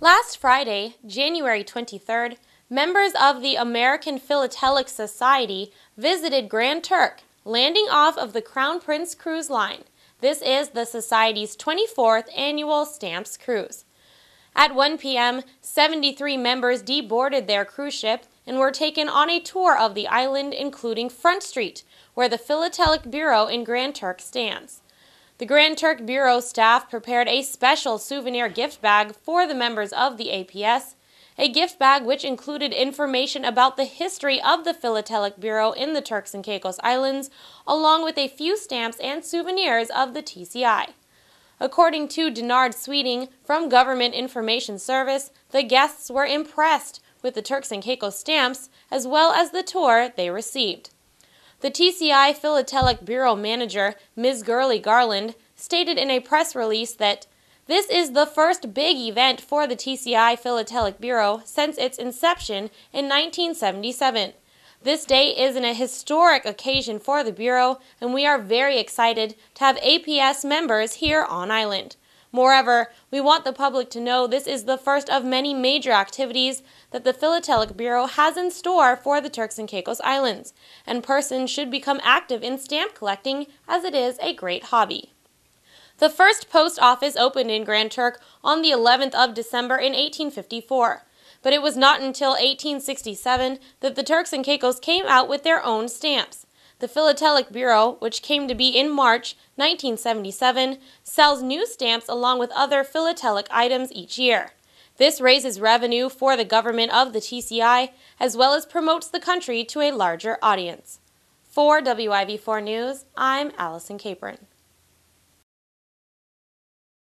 Last Friday, January 23rd, members of the American Philatelic Society visited Grand Turk, landing off of the Crown Prince Cruise Line. This is the Society's 24th annual Stamps Cruise. At 1 p.m., 73 members deboarded their cruise ship and were taken on a tour of the island, including Front Street, where the Philatelic Bureau in Grand Turk stands. The Grand Turk Bureau staff prepared a special souvenir gift bag for the members of the APS, a gift bag which included information about the history of the Philatelic Bureau in the Turks and Caicos Islands, along with a few stamps and souvenirs of the TCI. According to Denard Sweeting from Government Information Service, the guests were impressed with the Turks and Caicos stamps as well as the tour they received. The TCI Philatelic Bureau manager, Ms. Gurley Garland, stated in a press release that this is the first big event for the TCI Philatelic Bureau since its inception in 1977. This day is an, a historic occasion for the Bureau, and we are very excited to have APS members here on island. Moreover, we want the public to know this is the first of many major activities that the Philatelic Bureau has in store for the Turks and Caicos Islands, and persons should become active in stamp collecting as it is a great hobby. The first post office opened in Grand Turk on the 11th of December in 1854, but it was not until 1867 that the Turks and Caicos came out with their own stamps. The Philatelic Bureau, which came to be in March 1977, sells new stamps along with other philatelic items each year. This raises revenue for the government of the TCI as well as promotes the country to a larger audience. For WIV4 News, I'm Allison Capron.